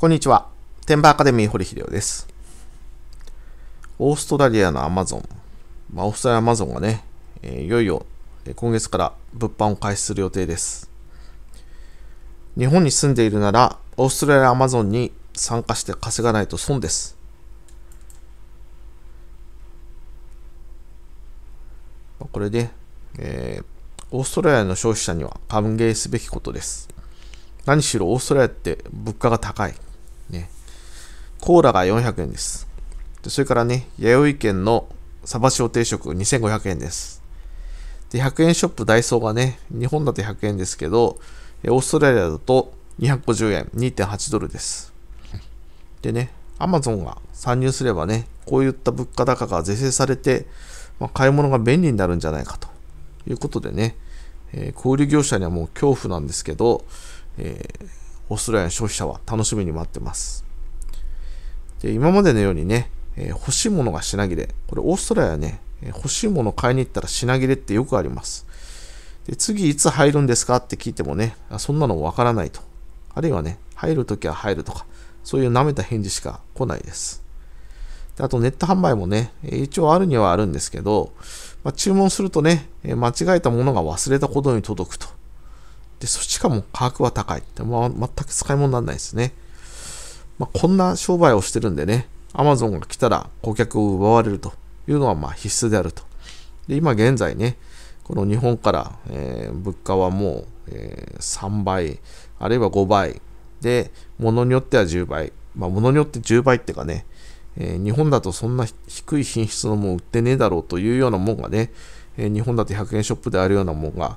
こんにちは。テンバーアカデミー堀秀夫です。オーストラリアのアマゾン。まあ、オーストラリアアマゾンがね、えー、いよいよ、え今月から物販を開始する予定です。日本に住んでいるなら、オーストラリアアマゾンに参加して稼がないと損です。これで、えー、オーストラリアの消費者には歓迎すべきことです。何しろオーストラリアって物価が高い。ね。コーラが400円です。でそれからね、弥生県のサバ塩定食2500円です。で、100円ショップダイソーがね、日本だと100円ですけど、オーストラリアだと250円、2.8ドルです。でね、アマゾンが参入すればね、こういった物価高が是正されて、まあ、買い物が便利になるんじゃないかということでね、えー、小売業者にはもう恐怖なんですけど、えー、オーストラリアの消費者は楽しみに待ってます。で今までのようにね、え欲しいものが品切れ。これオーストラリアね、欲しいもの買いに行ったら品切れってよくあります。で次いつ入るんですかって聞いてもね、そんなのわからないと。あるいはね、入るときは入るとか、そういう舐めた返事しか来ないです。であとネット販売もね、一応あるにはあるんですけど、まあ、注文するとね、間違えたものが忘れたことに届くと。で、そしかも価格は高い。まあ、全く使い物にならないですね。まあ、こんな商売をしてるんでね、Amazon が来たら顧客を奪われるというのはま必須であると。で、今現在ね、この日本から、えー、物価はもう、えー、3倍、あるいは5倍、で、物によっては10倍、まあ、物によって10倍っていうかね、えー、日本だとそんな低い品質のもん売ってねえだろうというようなもんがね、え日本だと100円ショップであるようなもんが、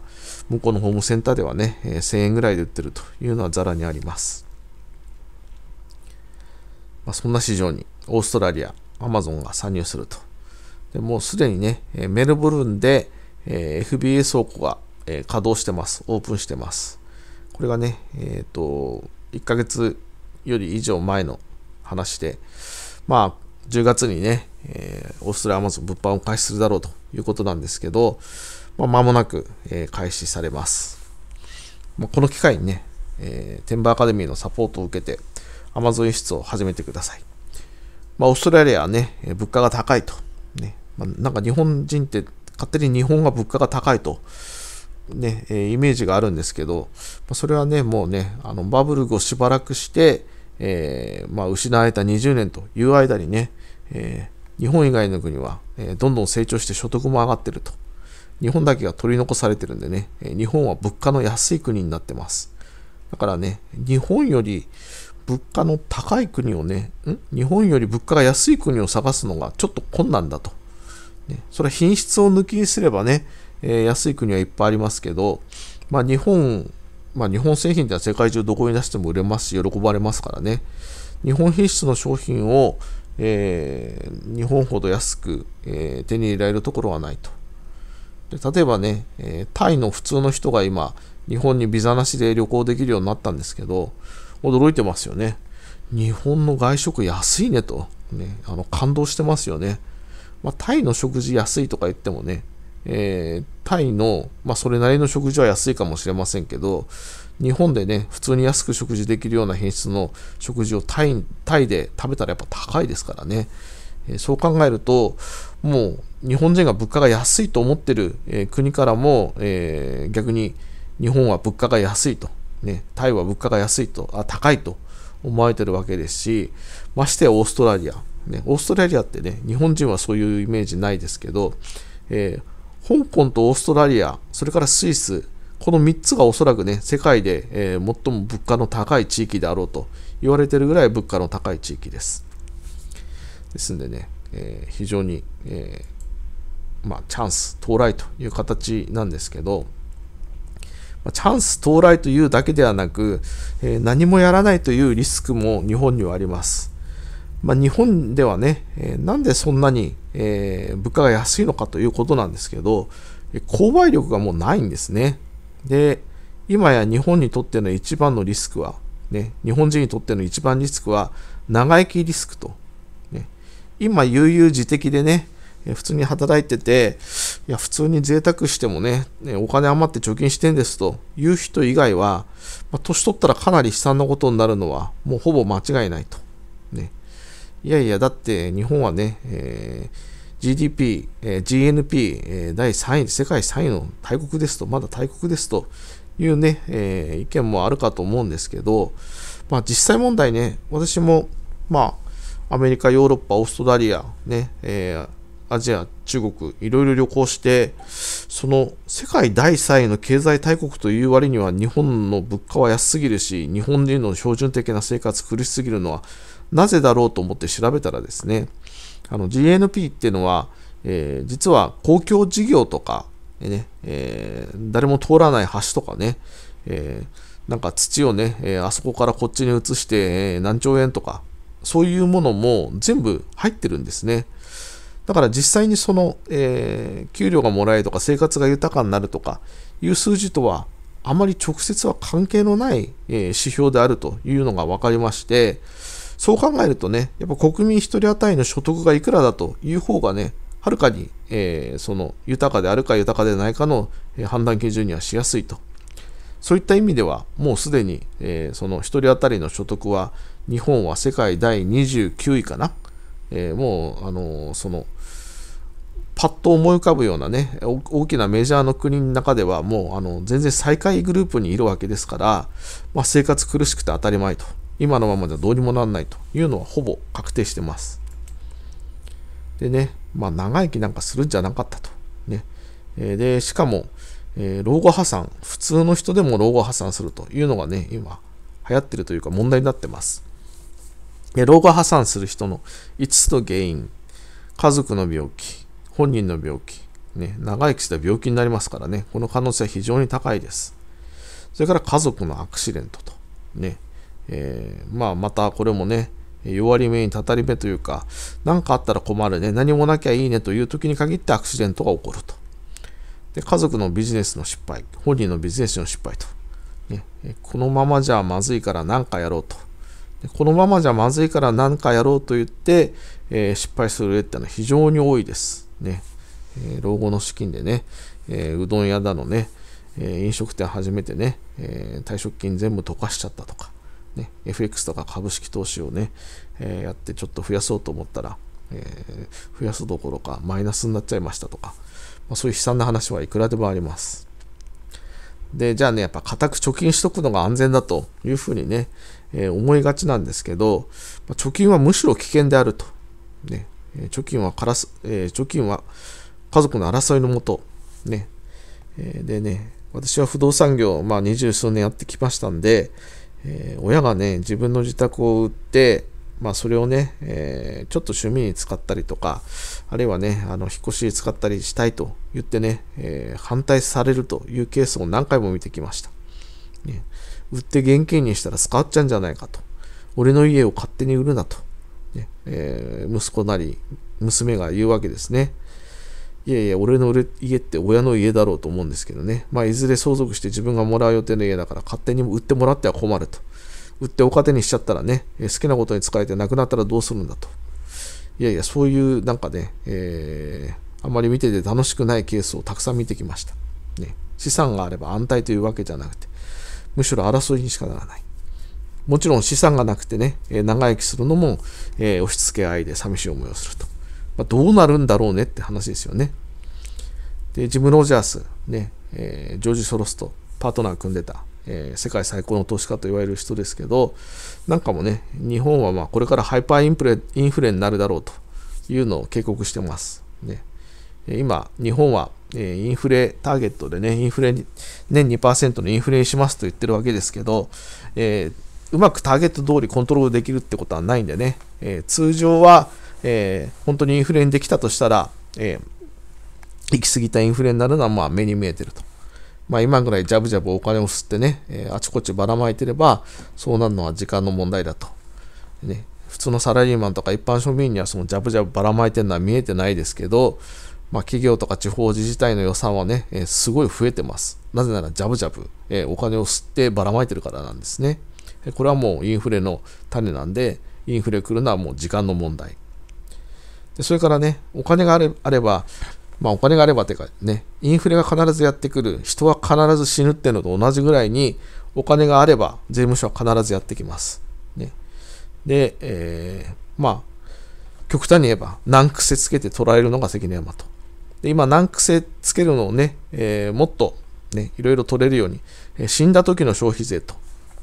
向こうのホームセンターではね、え1000円ぐらいで売ってるというのはざらにあります。まあ、そんな市場にオーストラリア、アマゾンが参入すると。でもうすでにね、メルボルンで、え FBA 倉庫が、え稼働してます。オープンしてます。これがね、えっ、ー、と、1ヶ月より以上前の話で、まあ、10月にね、えオーストラリアアマゾン物販を開始するだろうということなんですけど、まあ、間もなく、えー、開始されます。まあ、この機会にね、えー、テンバーアカデミーのサポートを受けて、アマゾン輸出を始めてください。まあ、オーストラリアはね、物価が高いと。ねまあ、なんか日本人って勝手に日本が物価が高いと、ね、えー、イメージがあるんですけど、まあ、それはね、もうね、あのバブルをしばらくして、えー、まあ、失われた20年という間にね、えー、日本以外の国は、えどんどん成長して所得も上がってると。日本だけが取り残されてるんでね、日本は物価の安い国になってます。だからね、日本より物価の高い国をね、ん日本より物価が安い国を探すのがちょっと困難だと。ね、それは品質を抜きにすればね、えー、安い国はいっぱいありますけど、まあ日本、まあ日本製品では世界中どこに出しても売れますし、喜ばれますからね。日本品質の商品を、えー、日本ほど安く、えー、手に入れられるところはないと。で例えばね、えー、タイの普通の人が今、日本にビザなしで旅行できるようになったんですけど、驚いてますよね。日本の外食安いねと、ね、あの感動してますよね。まあ、タイの食事安いとか言ってもね、えー、タイの、まあ、それなりの食事は安いかもしれませんけど、日本でね、普通に安く食事できるような品質の食事をタイタイで食べたらやっぱ高いですからね。えそう考えると、もう日本人が物価が安いと思ってる、え国からも、え逆に日本は物価が安いと、ね、タイは物価が安いと、あ高いと思われてるわけですし、ましてやオーストラリア、ね、オーストラリアってね、日本人はそういうイメージないですけど、えー、香港とオーストラリア、それからスイス、この3つがおそらくね、世界で、えー、最も物価の高い地域であろうと言われてるぐらい物価の高い地域です。ですんでね、えー、非常に、えー、まあ、チャンス到来という形なんですけど、まあ、チャンス到来というだけではなく、えー、何もやらないというリスクも日本にはあります。まあ、日本ではね、えなんでそんなに、え物価が安いのかということなんですけど、購買力がもうないんですね。で、今や日本にとっての一番のリスクは、ね、日本人にとっての一番リスクは、長生きリスクと今悠々自適でね、普通に働いてて、いや、普通に贅沢してもね、ねお金余って貯金してんですという人以外は、まあ、年取ったらかなり悲惨なことになるのは、もうほぼ間違いないと。ね。いやいや、だって日本はね、えー、GDP、えー、GNP、えー、第3位、世界3位の大国ですと、まだ大国ですというね、えー、意見もあるかと思うんですけど、まあ実際問題ね、私も、まあ、アメリカ、ヨーロッパ、オーストラリア、ね、えー、アジア、中国、いろいろ旅行して、その世界第3位の経済大国という割には日本の物価は安すぎるし、日本人の標準的な生活苦しすぎるのはなぜだろうと思って調べたらですね、GNP っていうのは、えー、実は公共事業とか、ねえー、誰も通らない橋とかね、えー、なんか土をね、えあそこからこっちに移して、え何兆円とか、そういうものも全部入ってるんですね。だから実際にその、えー、給料がもらえるとか生活が豊かになるとかいう数字とはあまり直接は関係のない、えー、指標であるというのが分かりまして、そう考えるとね、やっぱ国民1人当たりの所得がいくらだという方がね、はるかに、えー、その豊かであるか豊かでないかの、判断基準にはしやすいと。そういった意味では、もうすでに、えー、その1人当たりの所得は日本は世界第29位かな、えー、もう、あのー、その、パッと思い浮かぶようなね、大きなメジャーの国の中では、もうあの全然最下位グループにいるわけですから、まあ、生活苦しくて当たり前と、今のままじゃどうにもならないというのはほぼ確定してます。でね、まあ、長生きなんかするんじゃなかったと。ね、でしかも、えー、老後破産、普通の人でも老後破産するというのがね、今、流行ってるというか問題になってます。老後破産する人の5つの原因、家族の病気、本人の病気、ね、長生きした病気になりますからね、この可能性は非常に高いです。それから家族のアクシデントと、ね、えー、まあ、またこれもね、弱り目にたたり目というか、何かあったら困るね、何もなきゃいいねという時に限ってアクシデントが起こると。で、家族のビジネスの失敗、本人のビジネスの失敗と。ね、このままじゃまずいから何かやろうと。このままじゃまずいから何かやろうと言って、えー、失敗する例ってのは非常に多いです。ね。えー、老後の資金でね、えー、うどん屋だのね、え飲食店始めてね、え退職金全部溶かしちゃったとか、ね、FX とか株式投資をね、えやってちょっと増やそうと思ったら、え増やすどころかマイナスになっちゃいましたとか、まあ、そういう悲惨な話はいくらでもあります。で、じゃあね、やっぱ固く貯金しとくのが安全だというふうにね、え思いがちなんですけど、ま貯金はむしろ危険であると。ね、貯金はからす、え貯金は家族の争いのもと。ね、えでね、私は不動産業、まあ、二十数年やってきましたんで、え親がね、自分の自宅を売って、まあ、それをね、えちょっと趣味に使ったりとか、あるいはね、あの引っ越しに使ったりしたいと言ってね、え反対されるというケースを何回も見てきました。ね売って現金にしたら使っちゃうんじゃないかと。俺の家を勝手に売るなと。ねえー、息子なり娘が言うわけですね。いやいや、俺の家って親の家だろうと思うんですけどね。まあ、いずれ相続して自分がもらう予定の家だから勝手に売ってもらっては困ると。売ってお金にしちゃったらね、好きなことに使えてなくなったらどうするんだと。いやいや、そういうなんかね、えー、あんまり見てて楽しくないケースをたくさん見てきました。ね、資産があれば安泰というわけじゃなくて、むしろ争いにしかならない。もちろん資産がなくてね、長生きするのも、えー、押し付け合いで寂しい思いをすると。まあ、どうなるんだろうねって話ですよね。で、ジム・ロジャース、ね、えー、ジョージ・ソロスとパートナー組んでた、えー、世界最高の投資家と言われる人ですけど、なんかもね、日本はまこれからハイパーインフレインフレになるだろうというのを警告してます。ね、今、日本はインフレターゲットでね、インフレ年2%のインフレにしますと言ってるわけですけど、えー、うまくターゲット通りコントロールできるってことはないんでね、えー、通常は、えー、本当にインフレにできたとしたら、え行き過ぎたインフレになるのはまあ目に見えてると。まあ、今ぐらいジャブジャブお金を吸ってね、えあちこちばらまいてれば、そうなるのは時間の問題だと。ね、普通のサラリーマンとか一般庶民にはそのジャブジャブばらまいてるのは見えてないですけど、まあ、企業とか地方自治体の予算はね、えー、すごい増えてます。なぜなら、ジャブジャブ、えー、お金を吸ってばらまいてるからなんですね。これはもうインフレの種なんで、インフレ来るのはもう時間の問題。でそれからね、お金があれあれば、まあ、お金があればといかね、インフレが必ずやってくる、人は必ず死ぬっていうのと同じぐらいに、お金があれば税務署は必ずやってきます。ね、で、えー、まあ、極端に言えば、難癖つけて捉えるのが関根山とで今、難癖つけるのをね、えー、もっと、ね、いろいろ取れるように、えー、死んだ時の消費税と、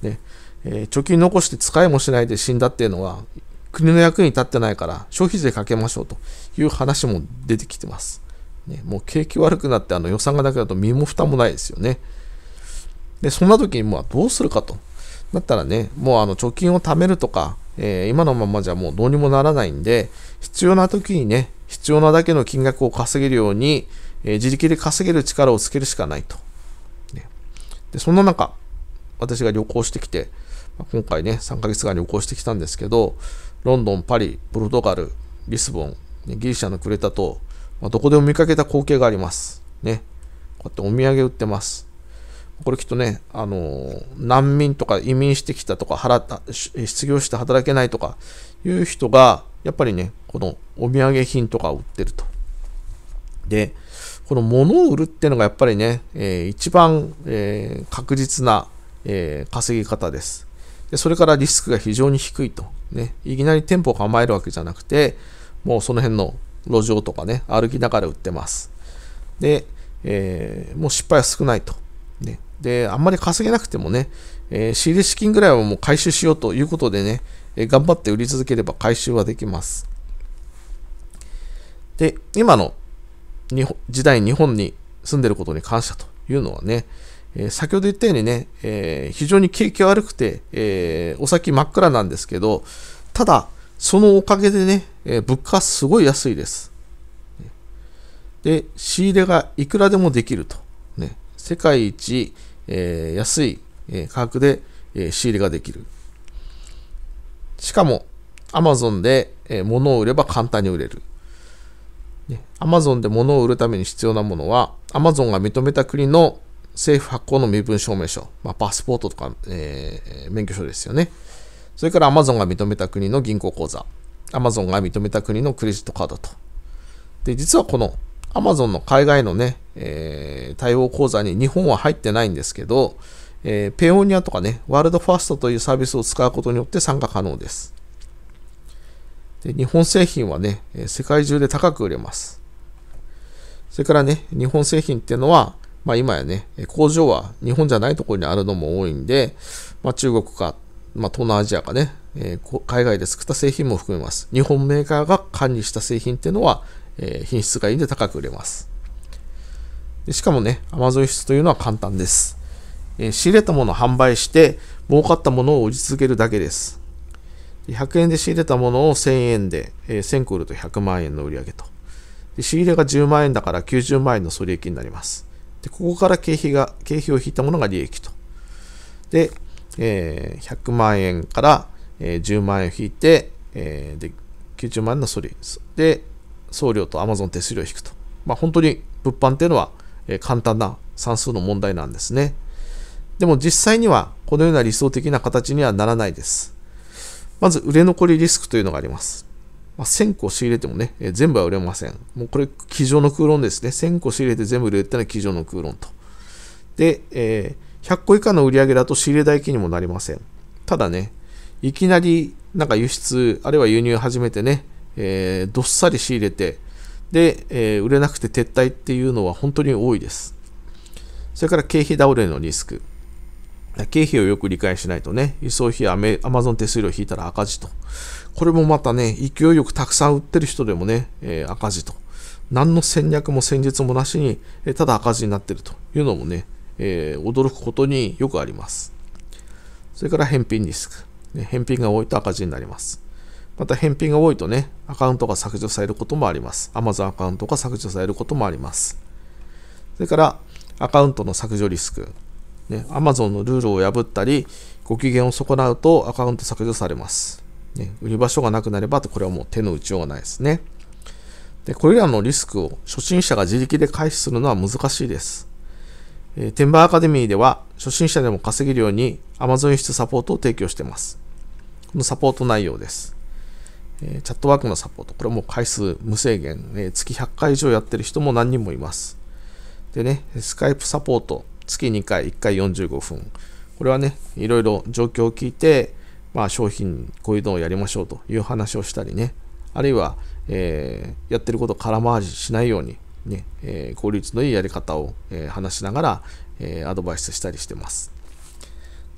ねえー、貯金残して使いもしないで死んだっていうのは、国の役に立ってないから消費税かけましょうという話も出てきてます。ね、もう景気悪くなってあの予算がなくなると身も蓋もないですよね。で、そんな時にまあどうするかと。だったらね、もうあの貯金を貯めるとか、えー、今のままじゃもうどうにもならないんで、必要な時にね、必要なだけの金額を稼げるように、えー、自力で稼げる力をつけるしかないと。ね、で、そんな中、私が旅行してきて、今回ね、3ヶ月間旅行してきたんですけど、ロンドン、パリ、ポルトガル、リスボン、ギリシャのクレタ島、まあ、どこでも見かけた光景があります。ね。こうやってお土産売ってます。これきっとね、あの、難民とか移民してきたとか、払った、失業して働けないとかいう人が、やっぱりね、このお土産品とかを売ってると。で、この物を売るっていうのがやっぱりね、えー、一番、えー、確実な、えー、稼ぎ方です。で、それからリスクが非常に低いと。ね、いきなり店舗を構えるわけじゃなくて、もうその辺の路上とかね、歩きながら売ってます。で、えー、もう失敗は少ないと。で、あんまり稼げなくてもね、えー、仕入れ資金ぐらいはもう回収しようということでね、えー、頑張って売り続ければ回収はできます。で、今の時代日本に住んでることに感謝というのはね、えー、先ほど言ったようにね、えー、非常に景気悪くて、えー、お先真っ暗なんですけど、ただ、そのおかげでね、え物価すごい安いです。で、仕入れがいくらでもできると。ね、世界一えー、安い価格で仕入れができる。しかも、Amazon で物を売れば簡単に売れる。Amazon で物を売るために必要なものは、Amazon が認めた国の政府発行の身分証明書、まあ、パスポートとか、えー、免許証ですよね。それから Amazon が認めた国の銀行口座、Amazon が認めた国のクレジットカードと。で、実はこのアマゾンの海外のね、えー、対応口座に日本は入ってないんですけど、えー、ペオニアとかね、ワールドファーストというサービスを使うことによって参加可能です。で日本製品はね、世界中で高く売れます。それからね、日本製品っていうのは、まあ、今やね、工場は日本じゃないところにあるのも多いんで、まあ、中国か、まあ、東南アジアかね、えー、海外で作った製品も含めます。日本メーカーが管理した製品っていうのは、えー、品質がいいんで高く売れます。でしかもね、Amazon 輸出というのは簡単です。えー、仕入れたものを販売して、儲かったものを売り続けるだけです。100円で仕入れたものを1000円で、えー、1000個売ると100万円の売り上げと。で仕入れが10万円だから90万円の総利益になります。でここから経費が、経費を引いたものが利益と。で、えー、100万円から、えー、10万円を引いて、えー、で90万円の総利益で、送料とアマゾン手数料を引くと。まあ、本当に物販っていうのは、え簡単な算数の問題なんですね。でも実際にはこのような理想的な形にはならないです。まず売れ残りリスクというのがあります。まあ、1000個仕入れてもね、え全部は売れません。もうこれ、机上の空論ですね。1000個仕入れて全部売れるってのは机上の空論と。で、えー、100個以下の売り上げだと仕入れ代金にもなりません。ただね、いきなりなんか輸出、あるいは輸入始めてね、えー、どっさり仕入れて、で、えー、売れなくて撤退っていうのは本当に多いです。それから経費倒れのリスク。経費をよく理解しないとね、輸送費やアマゾン手数料引いたら赤字と。これもまたね、勢いよくたくさん売ってる人でもね、えー、赤字と。何の戦略も戦術もなしに、えただ赤字になってるというのもね、えー、驚くことによくあります。それから返品リスク。返品が多いと赤字になります。また返品が多いとね、アカウントが削除されることもあります。Amazon アカウントが削除されることもあります。それから、アカウントの削除リスク。ね、Amazon のルールを破ったり、ご機嫌を損なうとアカウント削除されます。ね、売り場所がなくなれば、これはもう手の打ちようがないですね。でこれらのリスクを初心者が自力で回避するのは難しいです。えー、テンバーアカデミーでは、初心者でも稼げるように Amazon 輸出サポートを提供しています。このサポート内容です。えチャットワークのサポート、これも回数無制限、え月100回以上やってる人も何人もいます。でね、スカイプサポート、月2回、1回45分。これはね、いろいろ状況を聞いて、まあ、商品、こういうのをやりましょうという話をしたりね、あるいは、えー、やってることを空回りしないようにね、えー、効率のいいやり方を、えー、話しながら、えアドバイスしたりしてます。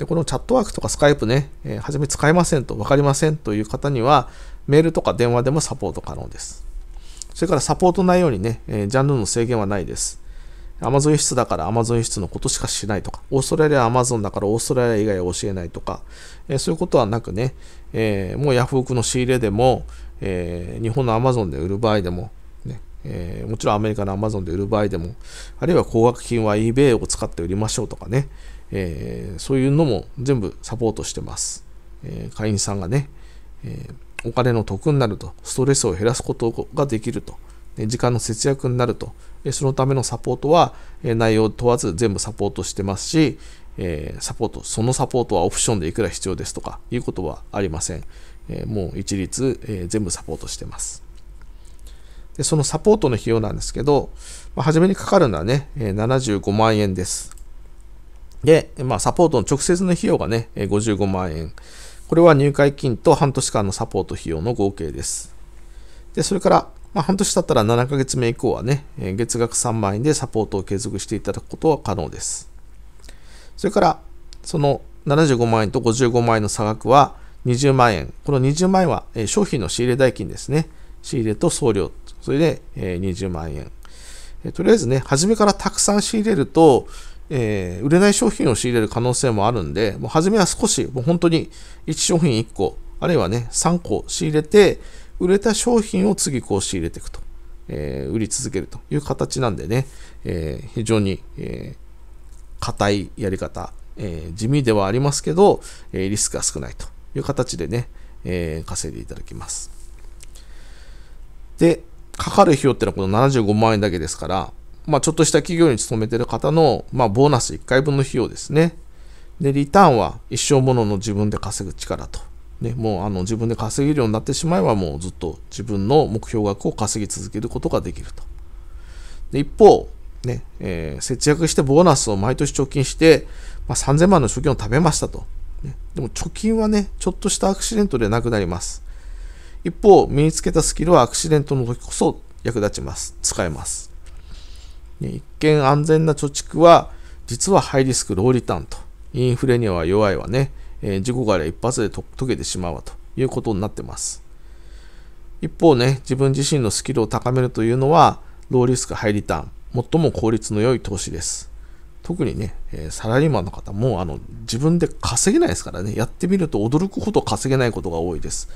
で、このチャットワークとかスカイプね、えー、初め使えませんと、分かりませんという方には、メールとか電話でもサポート可能です。それからサポート内容にね、えー、ジャンルの制限はないです。Amazon 輸だから Amazon 輸のことしかしないとか、オーストラリアア Amazon だからオーストラリア以外は教えないとか、えー、そういうことはなくね、えー、もうヤフオクの仕入れでも、えー、日本の Amazon で売る場合でも、ねえもちろんアメリカの Amazon で売る場合でも、あるいは高額品は eBay を使って売りましょうとかね、えー、そういうのも全部サポートしてます。えー、会員さんがね、えー、お金の得になると、ストレスを減らすことができると、え時間の節約になると、そのためのサポートは、え内容問わず全部サポートしてますし、えサポート、そのサポートはオプションでいくら必要ですとかいうことはありません。えもう一律、え全部サポートしてます。でそのサポートの費用なんですけど、まあ、初めにかかるのはね、75万円です。で、まあ、サポートの直接の費用がね、55万円。これは入会金と半年間のサポート費用の合計です。で、それから、まあ、半年経ったら7ヶ月目以降はね、月額3万円でサポートを継続していただくことは可能です。それから、その75万円と55万円の差額は20万円。この20万円は商品の仕入れ代金ですね。仕入れと送料。それで20万円。とりあえずね、初めからたくさん仕入れると、えー、売れない商品を仕入れる可能性もあるんで、もう初めは少し、もう本当に1商品1個、あるいはね、3個仕入れて、売れた商品を次こう仕入れていくと、えー、売り続けるという形なんでね、えー、非常に、えー、硬いやり方、え地味ではありますけど、えリスクが少ないという形でね、え稼いでいただきます。で、かかる費用ってのはこの75万円だけですから、まあ、ちょっとした企業に勤めてる方の、まあ、ボーナス1回分の費用ですね。で、リターンは一生ものの自分で稼ぐ力と。ね、もうあの自分で稼げるようになってしまえばもうずっと自分の目標額を稼ぎ続けることができると。で一方、ねえー、節約してボーナスを毎年貯金して、まあ、3000万の貯金を食べましたと、ね。でも貯金はね、ちょっとしたアクシデントでなくなります。一方、身につけたスキルはアクシデントの時こそ役立ちます。使えます。一見安全な貯蓄は、実はハイリスク、ローリターンと、インフレには弱いわね、えー、事故から一発でと溶けてしまうわということになってます。一方ね、自分自身のスキルを高めるというのは、ローリスク、ハイリターン、最も効率の良い投資です。特にね、えー、サラリーマンの方もあの自分で稼げないですからね、やってみると驚くほど稼げないことが多いです。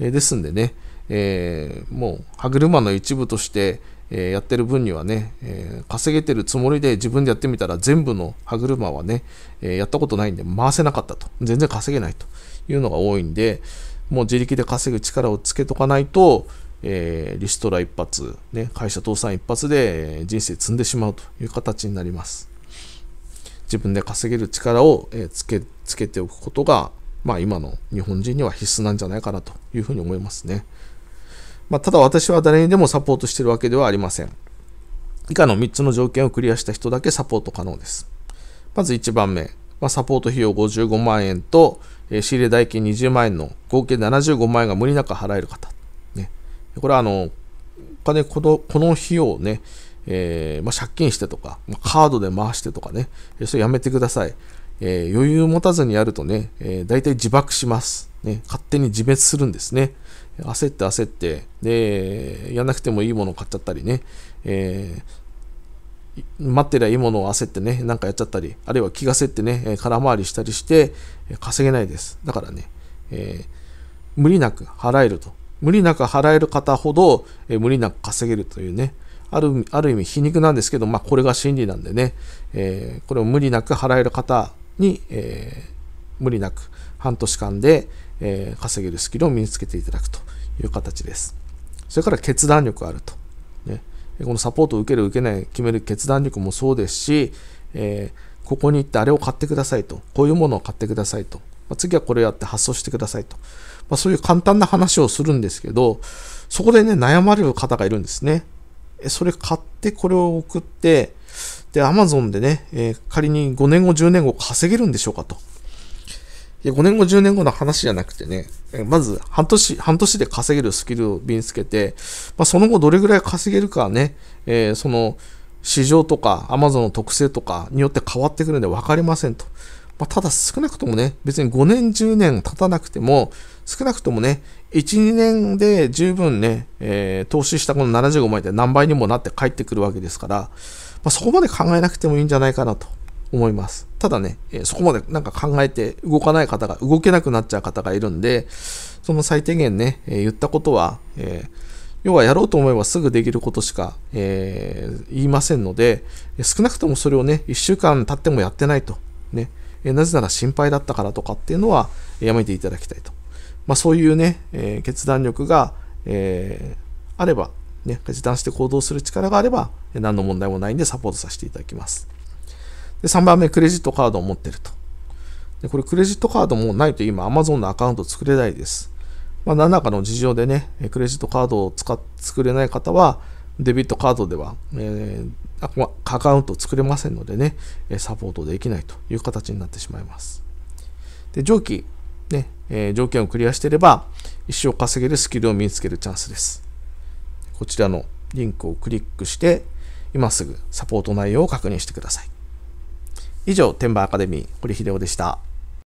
えー、ですんでね、えー、もう歯車の一部として、えー、やってる分にはね、えー、稼げてるつもりで自分でやってみたら全部の歯車はね、えー、やったことないんで回せなかったと。全然稼げないというのが多いんで、もう自力で稼ぐ力をつけとかないと、えー、リストラ一発、ね、会社倒産一発で人生積んでしまうという形になります。自分で稼げる力を、えつけつけておくことが、まあ、今の日本人には必須なんじゃないかなというふうに思いますね。まあ、ただ私は誰にでもサポートしているわけではありません。以下の3つの条件をクリアした人だけサポート可能です。まず1番目、まあ、サポート費用55万円と、えー、仕入れ代金20万円の合計75万円が無理なく払える方。ね、これはあの、お金この、この費用をね、えー、まあ、借金してとか、まあ、カードで回してとかね、それやめてください。えー、余裕を持たずにやるとね、えー、大体自爆します、ね。勝手に自滅するんですね。焦って焦って、で、やんなくてもいいものを買っちゃったりね、えー、待ってりゃいいものを焦ってね、なんかやっちゃったり、あるいは気がせってね、空回りしたりして、稼げないです。だからね、えー、無理なく払えると。無理なく払える方ほど、えー、無理なく稼げるというね、あるある意味皮肉なんですけど、まあ、これが真理なんでね、えー、これを無理なく払える方に、えー、無理なく半年間で、えー、稼げるスキルを身につけていただくという形です。それから決断力あると。ね、このサポートを受ける受けない決める決断力もそうですし、えー、ここに行ってあれを買ってくださいと、こういうものを買ってくださいと、まあ、次はこれをやって発送してくださいと、まあ、そういう簡単な話をするんですけど、そこでね、悩まれる方がいるんですね。それ買ってこれを送って、で、Amazon でね、えー、仮に5年後、10年後稼げるんでしょうかと。や、5年後、10年後の話じゃなくてね、まず半年、半年で稼げるスキルを身につけて、まあ、その後どれぐらい稼げるかね、えー、その市場とか Amazon の特性とかによって変わってくるんで分かりませんと。まあ、ただ少なくともね、別に5年、10年経たなくても、少なくともね、1、2年で十分ね、えー、投資したこの75万円って何倍にもなって帰ってくるわけですから、まあ、そこまで考えなくてもいいんじゃないかなと。思います。ただね、えそこまでなんか考えて動かない方が、動けなくなっちゃう方がいるんで、その最低限ね、え言ったことは、え要はやろうと思えばすぐできることしか、えー、言いませんので、少なくともそれをね、1週間経ってもやってないと。ね、えなぜなら心配だったからとかっていうのはやめていただきたいと。まあ、そういうね、えー、決断力が、えあれば、ね、決断して行動する力があれば、何の問題もないんでサポートさせていただきます。で3番目、クレジットカードを持ってると。でこれ、クレジットカードもないと今、Amazon のアカウント作れないです。まあ、何らかの事情でね、クレジットカードを使っ作れない方は、デビットカードでは、えー、アカウント作れませんのでね、サポートできないという形になってしまいます。で上記、ねえー、条件をクリアしていれば、一生稼げるスキルを身につけるチャンスです。こちらのリンクをクリックして、今すぐサポート内容を確認してください。以上、天馬アカデミー、堀秀夫でした。